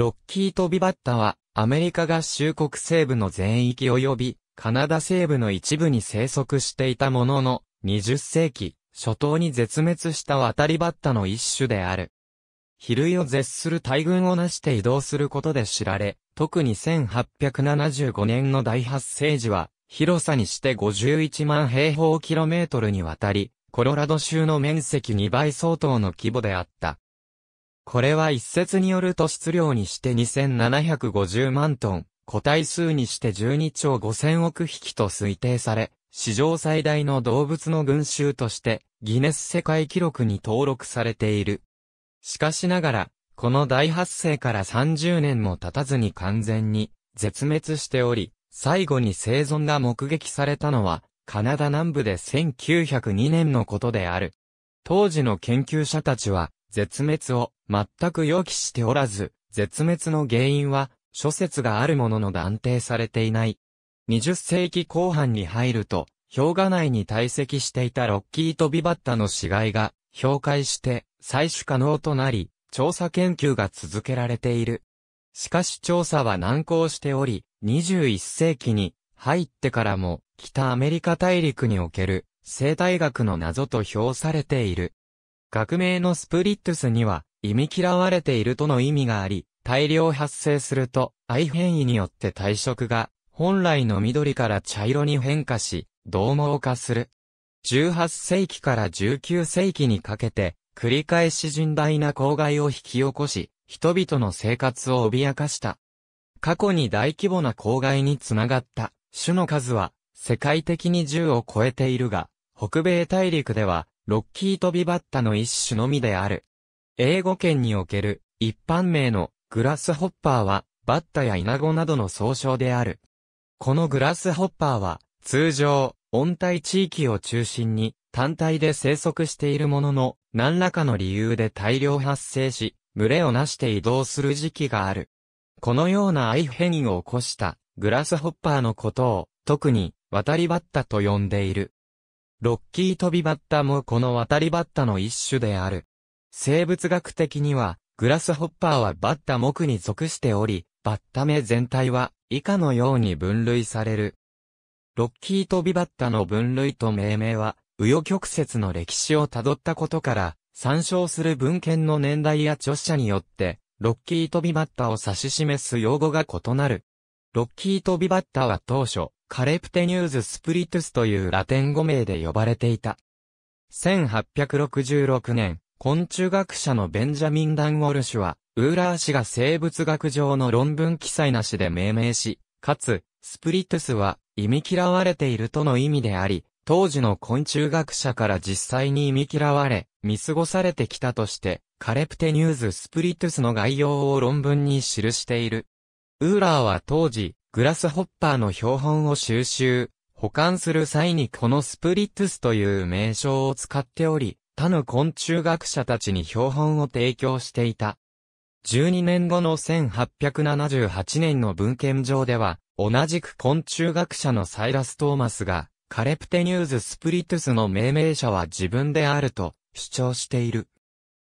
ロッキー飛びバッタは、アメリカ合衆国西部の全域及び、カナダ西部の一部に生息していたものの、20世紀、初頭に絶滅した渡りバッタの一種である。比類を絶する大群を成して移動することで知られ、特に1875年の大発生時は、広さにして51万平方キロメートルにわたり、コロラド州の面積2倍相当の規模であった。これは一説によると質量にして2750万トン、個体数にして12兆5000億匹と推定され、史上最大の動物の群衆として、ギネス世界記録に登録されている。しかしながら、この大発生から30年も経たずに完全に絶滅しており、最後に生存が目撃されたのは、カナダ南部で1902年のことである。当時の研究者たちは、絶滅を全く予期しておらず、絶滅の原因は諸説があるものの断定されていない。20世紀後半に入ると、氷河内に堆積していたロッキーとビバッタの死骸が氷壊して採取可能となり、調査研究が続けられている。しかし調査は難航しており、21世紀に入ってからも北アメリカ大陸における生態学の謎と評されている。学名のスプリットスには、忌み嫌われているとの意味があり、大量発生すると、愛変異によって体色が、本来の緑から茶色に変化し、同毛化する。18世紀から19世紀にかけて、繰り返し甚大な公害を引き起こし、人々の生活を脅かした。過去に大規模な公害につながった種の数は、世界的に10を超えているが、北米大陸では、ロッキー飛びバッタの一種のみである。英語圏における一般名のグラスホッパーはバッタやイナゴなどの総称である。このグラスホッパーは通常温帯地域を中心に単体で生息しているものの何らかの理由で大量発生し群れをなして移動する時期がある。このような愛変異を起こしたグラスホッパーのことを特に渡りバッタと呼んでいる。ロッキー飛びバッタもこの渡りバッタの一種である。生物学的には、グラスホッパーはバッタ目に属しており、バッタ目全体は以下のように分類される。ロッキー飛びバッタの分類と命名は、右翼曲折の歴史をたどったことから、参照する文献の年代や著者によって、ロッキー飛びバッタを指し示す用語が異なる。ロッキー飛びバッタは当初、カレプテニューズ・スプリトゥスというラテン語名で呼ばれていた。1866年、昆虫学者のベンジャミン・ダン・ウォルシュは、ウーラー氏が生物学上の論文記載なしで命名し、かつ、スプリトゥスは、忌み嫌われているとの意味であり、当時の昆虫学者から実際に忌み嫌われ、見過ごされてきたとして、カレプテニューズ・スプリトゥスの概要を論文に記している。ウーラーは当時、グラスホッパーの標本を収集、保管する際にこのスプリッツスという名称を使っており、他の昆虫学者たちに標本を提供していた。12年後の1878年の文献上では、同じく昆虫学者のサイラス・トーマスが、カレプテニューズ・スプリトゥスの命名者は自分であると主張している。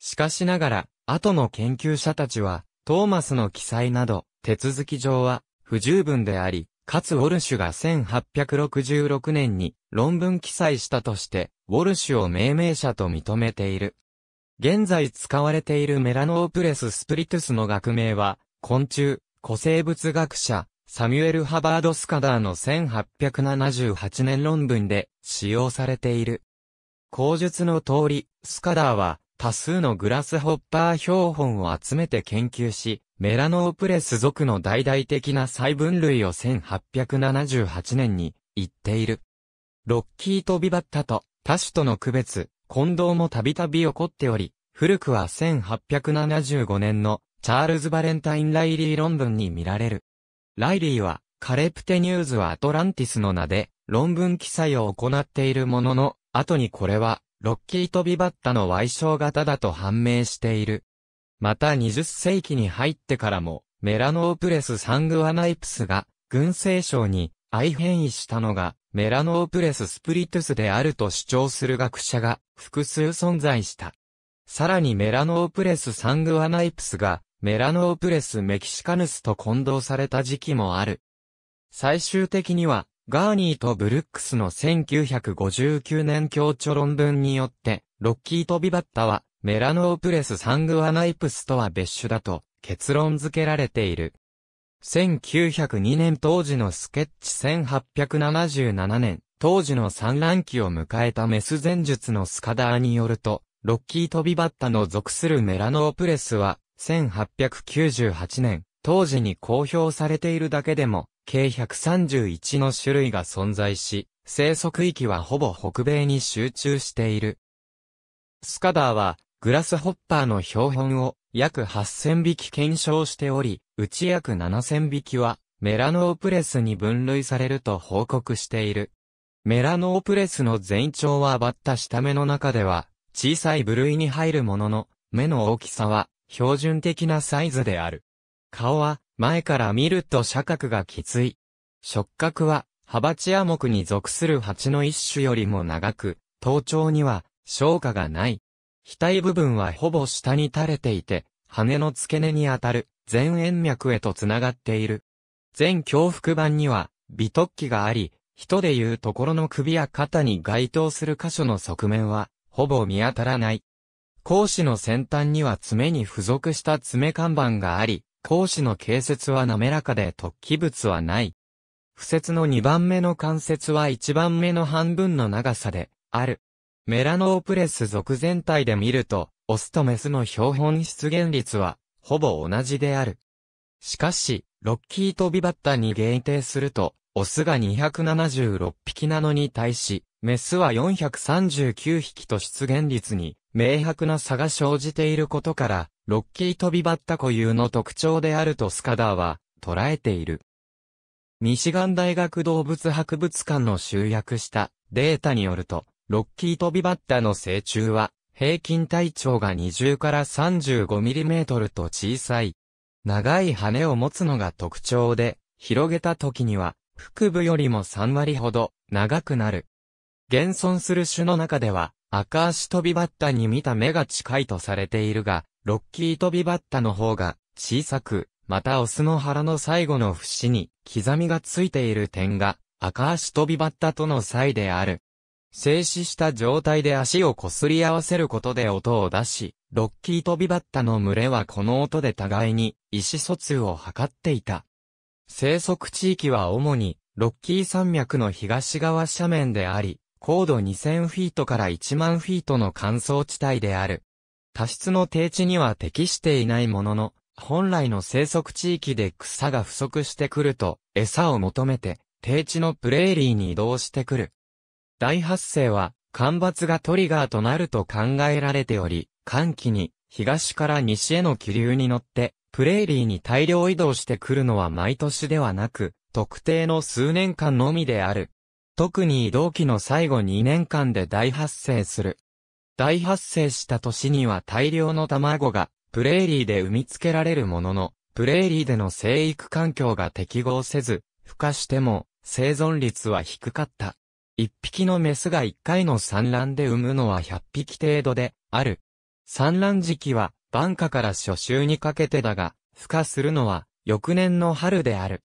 しかしながら、後の研究者たちは、トーマスの記載など、手続き上は、不十分であり、かつウォルシュが1866年に論文記載したとして、ウォルシュを命名者と認めている。現在使われているメラノープレス・スプリトゥスの学名は、昆虫、古生物学者、サミュエル・ハバード・スカダーの1878年論文で使用されている。口述の通り、スカダーは多数のグラスホッパー標本を集めて研究し、メラノープレス属の大々的な細分類を1878年に言っている。ロッキーとビバッタと多種との区別、混同もたびたび起こっており、古くは1875年のチャールズ・バレンタイン・ライリー論文に見られる。ライリーは、カレプテニューズはアトランティスの名で論文記載を行っているものの、後にこれはロッキー飛びバッタの矮小型だと判明している。また20世紀に入ってからも、メラノープレス・サングアナイプスが、軍政省に愛変異したのが、メラノープレス・スプリトゥスであると主張する学者が複数存在した。さらにメラノープレス・サングアナイプスが、メラノープレス・メキシカヌスと混同された時期もある。最終的には、ガーニーとブルックスの1959年協調論文によって、ロッキートビバッタは、メラノープレスサングアナイプスとは別種だと結論付けられている。1902年当時のスケッチ1877年、当時の産卵期を迎えたメス前述のスカダーによると、ロッキー飛びバッタの属するメラノープレスは、1898年、当時に公表されているだけでも、計131の種類が存在し、生息域はほぼ北米に集中している。スカダーは、グラスホッパーの標本を約8000匹検証しており、うち約7000匹はメラノープレスに分類されると報告している。メラノープレスの全長はバッタ下目の中では小さい部類に入るものの、目の大きさは標準的なサイズである。顔は前から見ると射角がきつい。触角は、ハバチア目に属する蜂の一種よりも長く、頭頂には、消化がない。額部分はほぼ下に垂れていて、羽の付け根にあたる、前縁脈へと繋がっている。全胸腹板には、微突起があり、人でいうところの首や肩に該当する箇所の側面は、ほぼ見当たらない。講の先端には爪に付属した爪看板があり、格子の形節は滑らかで突起物はない。不節の2番目の関節は1番目の半分の長さで、ある。メラノープレス属全体で見ると、オスとメスの標本出現率は、ほぼ同じである。しかし、ロッキー飛びバッタに限定すると、オスが276匹なのに対し、メスは439匹と出現率に明白な差が生じていることから、ロッキー飛びバッタ固有の特徴であるとスカダーは捉えている。ミシガン大学動物博物館の集約したデータによると、ロッキー飛びバッタの成虫は平均体長が20から35ミリメートルと小さい。長い羽を持つのが特徴で、広げた時には腹部よりも3割ほど長くなる。現存する種の中では赤足飛びバッタに見た目が近いとされているが、ロッキー飛びバッタの方が小さく、またオスの腹の最後の節に刻みがついている点が赤足飛びバッタとの差異である。静止した状態で足を擦り合わせることで音を出し、ロッキー飛びバッタの群れはこの音で互いに意思疎通を図っていた。生息地域は主にロッキー山脈の東側斜面であり、高度2000フィートから1万フィートの乾燥地帯である。多湿の低地には適していないものの、本来の生息地域で草が不足してくると、餌を求めて、低地のプレーリーに移動してくる。大発生は、干ばつがトリガーとなると考えられており、寒気に、東から西への気流に乗って、プレーリーに大量移動してくるのは毎年ではなく、特定の数年間のみである。特に同期の最後2年間で大発生する。大発生した年には大量の卵がプレーリーで産み付けられるものの、プレーリーでの生育環境が適合せず、孵化しても生存率は低かった。一匹のメスが一回の産卵で産むのは100匹程度である。産卵時期は晩夏から初秋にかけてだが、孵化するのは翌年の春である。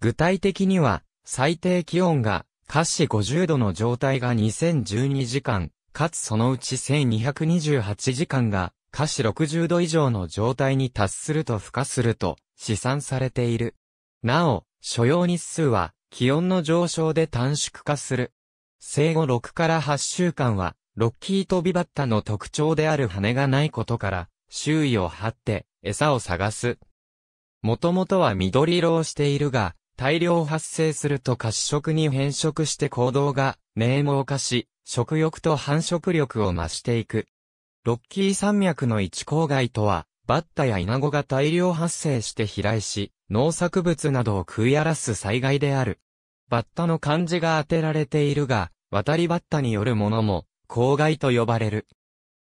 具体的には最低気温が下肢50度の状態が2012時間、かつそのうち1228時間が下肢60度以上の状態に達すると付加すると試算されている。なお、所要日数は気温の上昇で短縮化する。生後6から8週間は、ロッキー飛びバッタの特徴である羽がないことから、周囲を張って餌を探す。もともとは緑色をしているが、大量発生すると褐色に変色して行動が明猛化し、食欲と繁殖力を増していく。ロッキー山脈の一郊外とは、バッタやイナゴが大量発生して飛来し、農作物などを食い荒らす災害である。バッタの漢字が当てられているが、渡りバッタによるものも、公害と呼ばれる。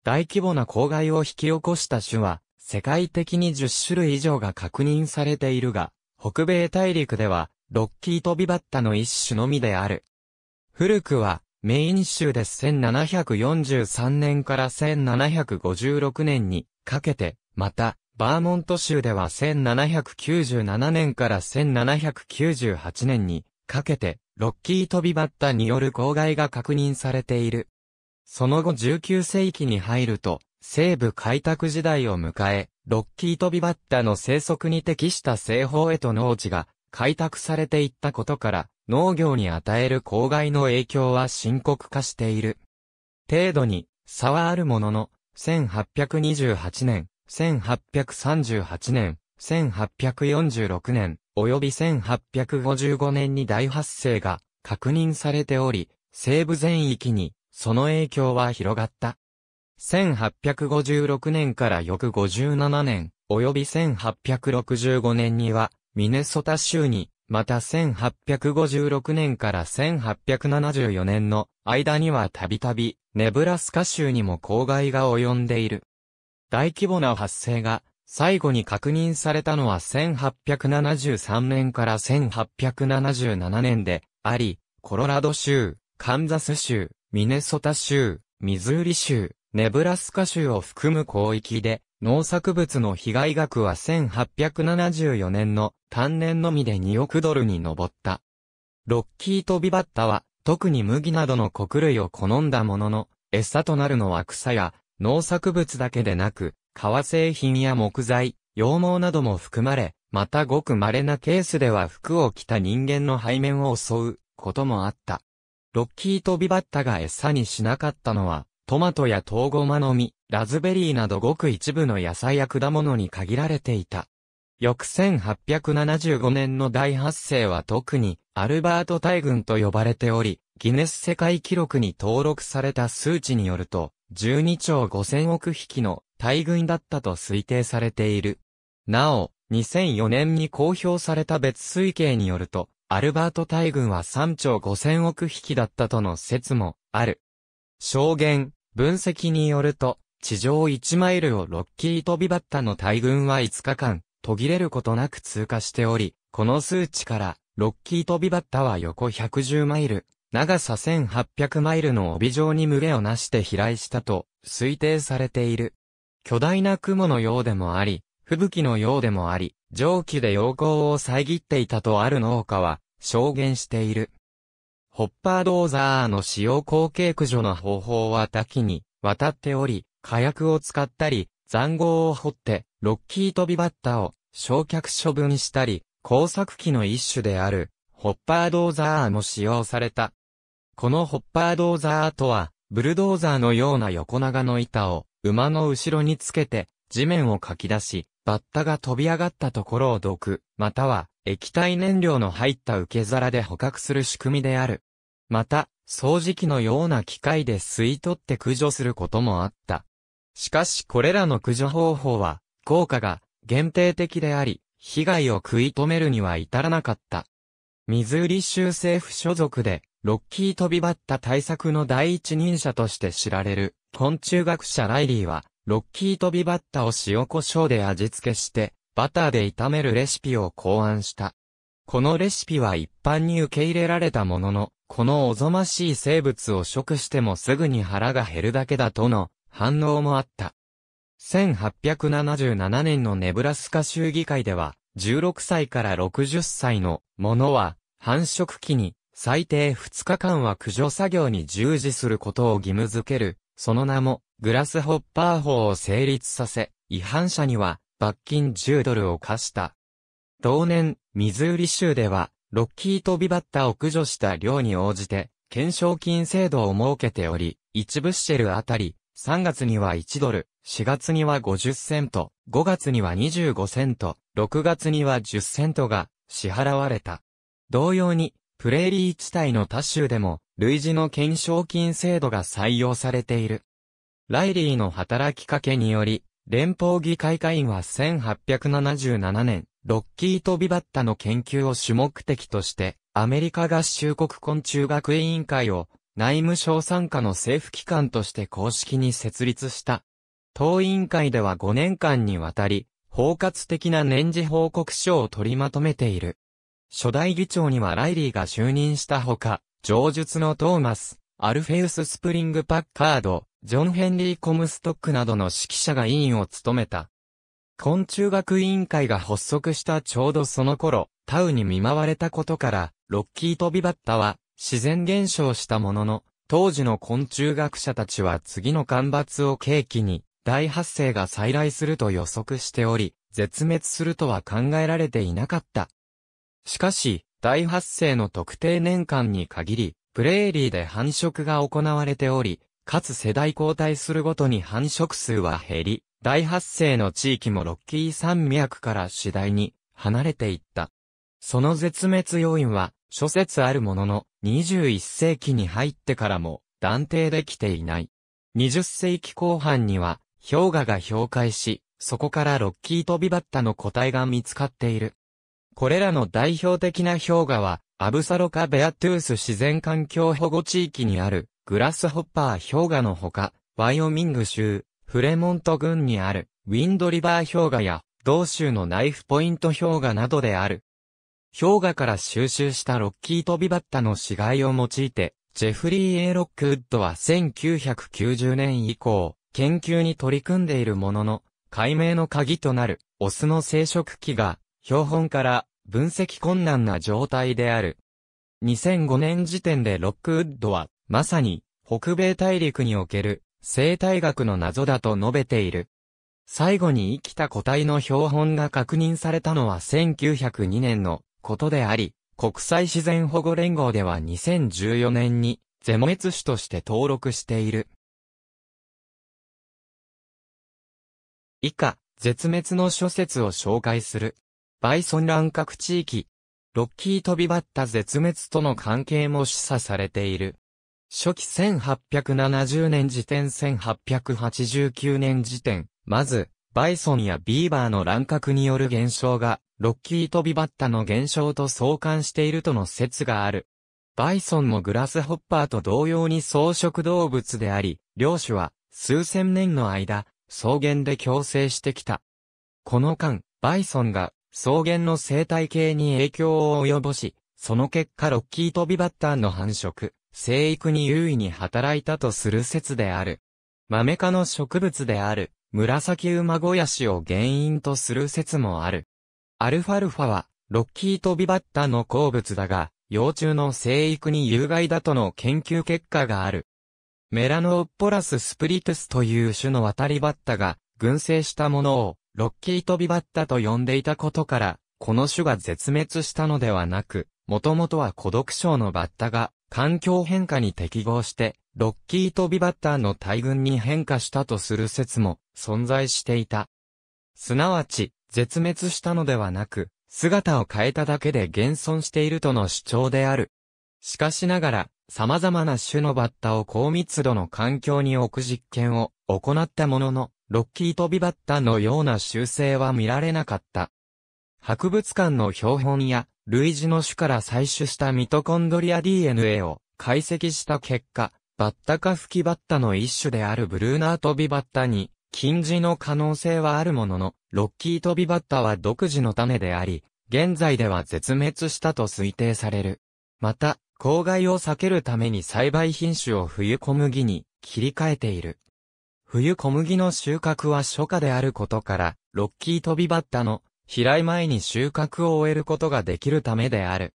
大規模な公害を引き起こした種は、世界的に10種類以上が確認されているが、北米大陸では、ロッキー飛びバッタの一種のみである。古くは、メイン州で1743年から1756年にかけて、また、バーモント州では1797年から1798年にかけて、ロッキー飛びバッタによる公害が確認されている。その後19世紀に入ると、西部開拓時代を迎え、ロッキートビバッタの生息に適した西方へと農地が開拓されていったことから、農業に与える公害の影響は深刻化している。程度に差はあるものの、1828年、1838年、1846年、及び1855年に大発生が確認されており、西部全域にその影響は広がった。1856年から翌57年、及び1865年には、ミネソタ州に、また1856年から1874年の間にはたびたび、ネブラスカ州にも公害が及んでいる。大規模な発生が、最後に確認されたのは1873年から1877年で、あり、コロラド州、カンザス州、ミネソタ州、ミズーリ州、ネブラスカ州を含む広域で、農作物の被害額は1874年の単年のみで2億ドルに上った。ロッキートビバッタは、特に麦などの穀類を好んだものの、餌となるのは草や農作物だけでなく、革製品や木材、羊毛なども含まれ、またごく稀なケースでは服を着た人間の背面を襲うこともあった。ロッキートビバッタが餌にしなかったのは、トマトやトウゴマの実、ラズベリーなどごく一部の野菜や果物に限られていた。翌1875年の大発生は特にアルバート大群と呼ばれており、ギネス世界記録に登録された数値によると、12兆5000億匹の大群だったと推定されている。なお、2004年に公表された別推計によると、アルバート大群は3兆5000億匹だったとの説もある。証言、分析によると、地上1マイルをロッキー飛びバッタの大群は5日間、途切れることなく通過しており、この数値から、ロッキー飛びバッタは横110マイル、長さ1800マイルの帯状に群れをなして飛来したと推定されている。巨大な雲のようでもあり、吹雪のようでもあり、蒸気で陽光を遮っていたとある農家は証言している。ホッパードーザーの使用後継駆除の方法は多岐に渡っており、火薬を使ったり、残壕を掘って、ロッキー飛びバッタを焼却処分したり、工作機の一種である、ホッパードーザーも使用された。このホッパードーザーとは、ブルドーザーのような横長の板を馬の後ろにつけて地面をかき出し、バッタが飛び上がったところを毒、または液体燃料の入った受け皿で捕獲する仕組みである。また、掃除機のような機械で吸い取って駆除することもあった。しかしこれらの駆除方法は、効果が限定的であり、被害を食い止めるには至らなかった。ミズーリ州政府所属で、ロッキー飛びバッタ対策の第一人者として知られる、昆虫学者ライリーは、ロッキー飛びバッタを塩胡椒で味付けして、バターで炒めるレシピを考案した。このレシピは一般に受け入れられたものの、このおぞましい生物を食してもすぐに腹が減るだけだとの反応もあった。1877年のネブラスカ州議会では、16歳から60歳のものは、繁殖期に最低2日間は駆除作業に従事することを義務付ける、その名も、グラスホッパー法を成立させ、違反者には、罰金10ドルを課した。同年、ミズーリ州では、ロッキーとビバッタを駆除した量に応じて、懸賞金制度を設けており、1ブッシェルあたり、3月には1ドル、4月には50セント、5月には25セント、6月には10セントが支払われた。同様に、プレーリー地帯の他州でも、類似の懸賞金制度が採用されている。ライリーの働きかけにより、連邦議会会員は1877年、ロッキーとビバッタの研究を主目的として、アメリカ合衆国昆虫学委員会を内務省参加の政府機関として公式に設立した。党委員会では5年間にわたり、包括的な年次報告書を取りまとめている。初代議長にはライリーが就任したほか、上述のトーマス、アルフェウス・スプリング・パッカード、ジョン・ヘンリー・コムストックなどの指揮者が委員を務めた。昆虫学委員会が発足したちょうどその頃、タウに見舞われたことから、ロッキートビバッタは自然現象したものの、当時の昆虫学者たちは次の干ばつを契機に、大発生が再来すると予測しており、絶滅するとは考えられていなかった。しかし、大発生の特定年間に限り、プレーリーで繁殖が行われており、かつ世代交代するごとに繁殖数は減り、大発生の地域もロッキー山脈から次第に離れていった。その絶滅要因は諸説あるものの21世紀に入ってからも断定できていない。20世紀後半には氷河が氷解し、そこからロッキー飛びバッタの個体が見つかっている。これらの代表的な氷河はアブサロカ・ベアトゥース自然環境保護地域にある、グラスホッパー氷河のほか、ワイオミング州、フレモント郡にある、ウィンドリバー氷河や、同州のナイフポイント氷河などである。氷河から収集したロッキー飛びバッタの死骸を用いて、ジェフリー・エ A・ ロックウッドは1990年以降、研究に取り組んでいるものの、解明の鍵となる、オスの生殖器が、標本から分析困難な状態である。2005年時点でロックウッドは、まさに、北米大陸における、生態学の謎だと述べている。最後に生きた個体の標本が確認されたのは1902年のことであり、国際自然保護連合では2014年にゼモ滅種として登録している。以下、絶滅の諸説を紹介する。バイソン乱獲地域、ロッキー飛びバッタ絶滅との関係も示唆されている。初期1870年時点1889年時点、まず、バイソンやビーバーの乱獲による減少が、ロッキー飛びバッタの減少と相関しているとの説がある。バイソンもグラスホッパーと同様に草食動物であり、両種は数千年の間、草原で共生してきた。この間、バイソンが草原の生態系に影響を及ぼし、その結果ロッキートビバッターの繁殖、生育に優位に働いたとする説である。マメ科の植物である、紫馬小屋氏を原因とする説もある。アルファルファは、ロッキートビバッタの好物だが、幼虫の生育に有害だとの研究結果がある。メラノオッポラススプリトゥスという種の渡りバッタが、群生したものを、ロッキー飛びバッタと呼んでいたことから、この種が絶滅したのではなく、もともとは孤独症のバッタが、環境変化に適合して、ロッキー飛びバッターの大群に変化したとする説も存在していた。すなわち、絶滅したのではなく、姿を変えただけで現存しているとの主張である。しかしながら、様々な種のバッタを高密度の環境に置く実験を行ったものの、ロッキー飛びバッタのような修正は見られなかった。博物館の標本や、類似の種から採取したミトコンドリア DNA を解析した結果、バッタか吹きバッタの一種であるブルーナー飛びバッタに、近似の可能性はあるものの、ロッキー飛びバッタは独自の種であり、現在では絶滅したと推定される。また、公害を避けるために栽培品種を冬小麦に切り替えている。冬小麦の収穫は初夏であることから、ロッキー飛びバッタの飛来前に収穫を終えることができるためである。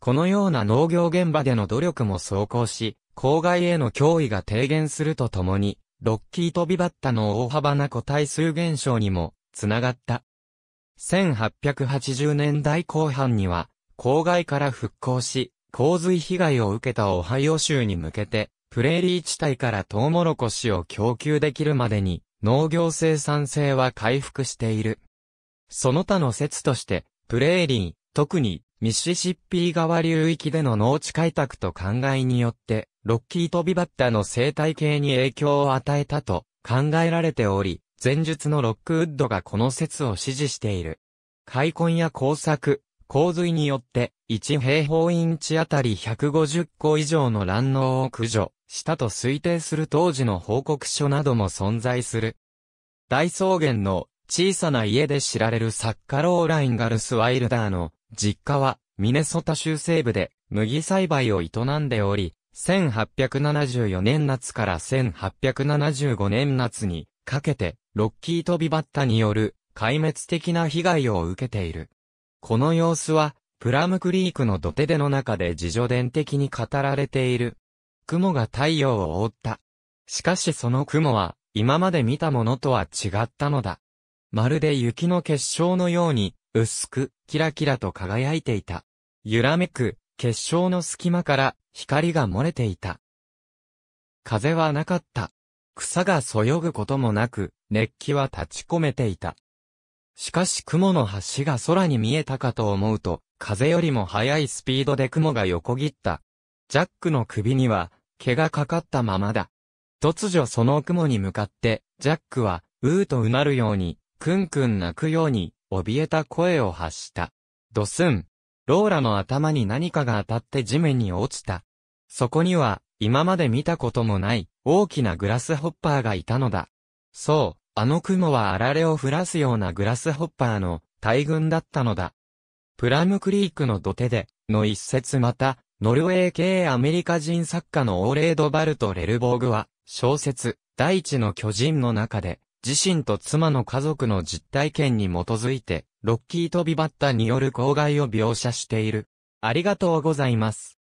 このような農業現場での努力も走行し、公害への脅威が低減するとともに、ロッキー飛びバッタの大幅な個体数減少にも、つながった。1880年代後半には、公害から復興し、洪水被害を受けたオハイオ州に向けて、プレーリー地帯からトウモロコシを供給できるまでに、農業生産性は回復している。その他の説として、プレーリー、特にミシシッピー川流域での農地開拓と考えによって、ロッキー飛びバッタの生態系に影響を与えたと考えられており、前述のロックウッドがこの説を支持している。開墾や工作、洪水によって、1平方インチあたり150個以上の卵農を駆除、したと推定する当時の報告書なども存在する。大草原の小さな家で知られる作家ローライン・ガルス・ワイルダーの実家はミネソタ州西部で麦栽培を営んでおり、1874年夏から1875年夏にかけてロッキー飛びバッタによる壊滅的な被害を受けている。この様子はプラムクリークの土手での中で自助伝的に語られている。雲が太陽を覆った。しかしその雲は、今まで見たものとは違ったのだ。まるで雪の結晶のように、薄く、キラキラと輝いていた。揺らめく、結晶の隙間から、光が漏れていた。風はなかった。草がそよぐこともなく、熱気は立ち込めていた。しかし雲の端が空に見えたかと思うと、風よりも速いスピードで雲が横切った。ジャックの首には、毛がかかったままだ。突如その雲に向かって、ジャックは、うーとうなるように、くんくん泣くように、怯えた声を発した。ドスン。ローラの頭に何かが当たって地面に落ちた。そこには、今まで見たこともない、大きなグラスホッパーがいたのだ。そう、あの雲はあられを降らすようなグラスホッパーの大群だったのだ。プラムクリークの土手で、の一節また、ノルウェー系アメリカ人作家のオーレード・バルト・レルボーグは、小説、大地の巨人の中で、自身と妻の家族の実体験に基づいて、ロッキー飛びバッタによる公害を描写している。ありがとうございます。